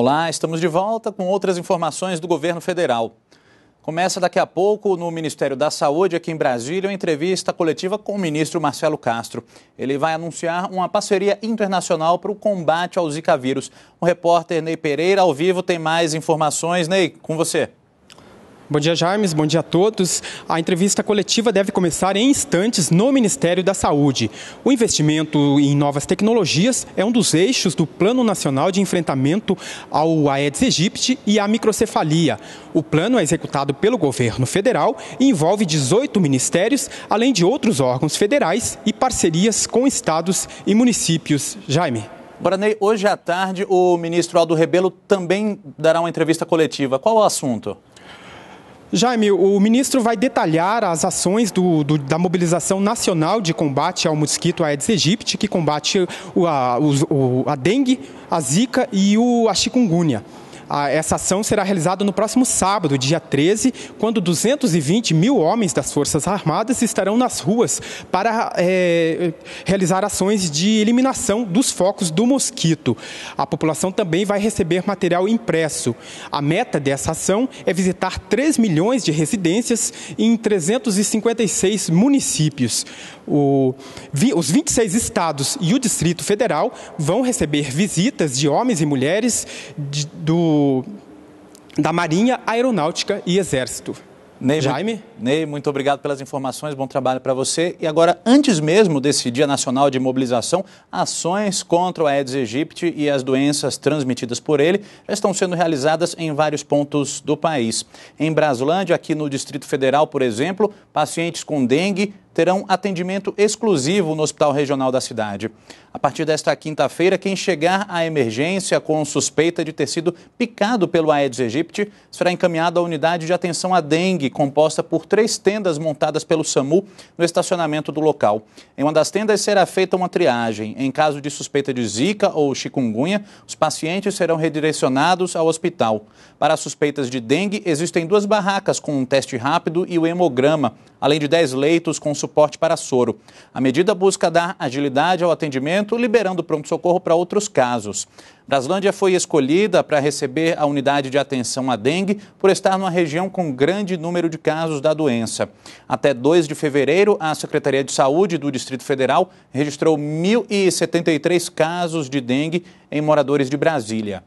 Olá, estamos de volta com outras informações do governo federal. Começa daqui a pouco no Ministério da Saúde, aqui em Brasília, uma entrevista coletiva com o ministro Marcelo Castro. Ele vai anunciar uma parceria internacional para o combate ao Zika vírus. O repórter Ney Pereira, ao vivo, tem mais informações. Ney, com você. Bom dia, Jaimes. Bom dia a todos. A entrevista coletiva deve começar em instantes no Ministério da Saúde. O investimento em novas tecnologias é um dos eixos do Plano Nacional de Enfrentamento ao Aedes aegypti e à microcefalia. O plano é executado pelo governo federal e envolve 18 ministérios, além de outros órgãos federais e parcerias com estados e municípios. Jaime. Branei, hoje à tarde o ministro Aldo Rebelo também dará uma entrevista coletiva. Qual o assunto? Jaime, o ministro vai detalhar as ações do, do, da mobilização nacional de combate ao mosquito Aedes aegypti, que combate o, a, o, a dengue, a zika e o, a chikungunya. Ah, essa ação será realizada no próximo sábado, dia 13, quando 220 mil homens das Forças Armadas estarão nas ruas para é, realizar ações de eliminação dos focos do mosquito. A população também vai receber material impresso. A meta dessa ação é visitar 3 milhões de residências em 356 municípios. O, os 26 estados e o Distrito Federal vão receber visitas de homens e mulheres de, do da Marinha, Aeronáutica e Exército. Ney, Jaime? Ney, muito obrigado pelas informações, bom trabalho para você. E agora, antes mesmo desse Dia Nacional de Mobilização, ações contra o Aedes aegypti e as doenças transmitidas por ele já estão sendo realizadas em vários pontos do país. Em Braslândia, aqui no Distrito Federal, por exemplo, pacientes com dengue terão atendimento exclusivo no Hospital Regional da cidade. A partir desta quinta-feira, quem chegar à emergência com suspeita de ter sido picado pelo Aedes aegypti será encaminhado à unidade de atenção à dengue, composta por três tendas montadas pelo SAMU no estacionamento do local. Em uma das tendas será feita uma triagem. Em caso de suspeita de zika ou chikungunya, os pacientes serão redirecionados ao hospital. Para suspeitas de dengue, existem duas barracas com um teste rápido e o hemograma, além de 10 leitos com suporte suporte para soro. A medida busca dar agilidade ao atendimento, liberando pronto-socorro para outros casos. Braslândia foi escolhida para receber a unidade de atenção à dengue por estar numa região com grande número de casos da doença. Até 2 de fevereiro, a Secretaria de Saúde do Distrito Federal registrou 1.073 casos de dengue em moradores de Brasília.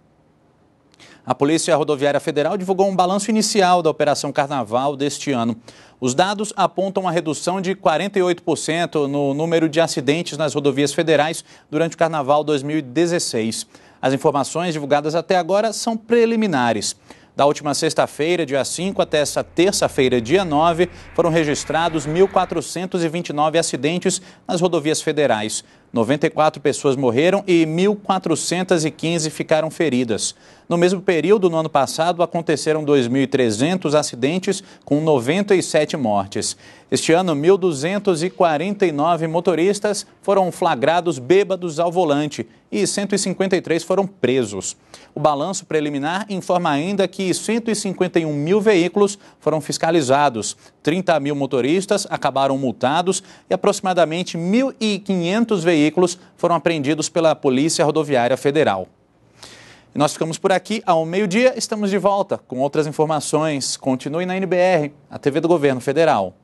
A Polícia Rodoviária Federal divulgou um balanço inicial da Operação Carnaval deste ano. Os dados apontam a redução de 48% no número de acidentes nas rodovias federais durante o Carnaval 2016. As informações divulgadas até agora são preliminares. Da última sexta-feira, dia 5, até esta terça-feira, dia 9, foram registrados 1.429 acidentes nas rodovias federais. 94 pessoas morreram e 1.415 ficaram feridas. No mesmo período, no ano passado, aconteceram 2.300 acidentes, com 97 mortes. Este ano, 1.249 motoristas foram flagrados bêbados ao volante e 153 foram presos. O balanço preliminar informa ainda que 151 mil veículos foram fiscalizados, 30 mil motoristas acabaram multados e aproximadamente 1.500 veículos veículos foram apreendidos pela Polícia Rodoviária Federal. E nós ficamos por aqui. Ao meio-dia, estamos de volta com outras informações. Continue na NBR, a TV do Governo Federal.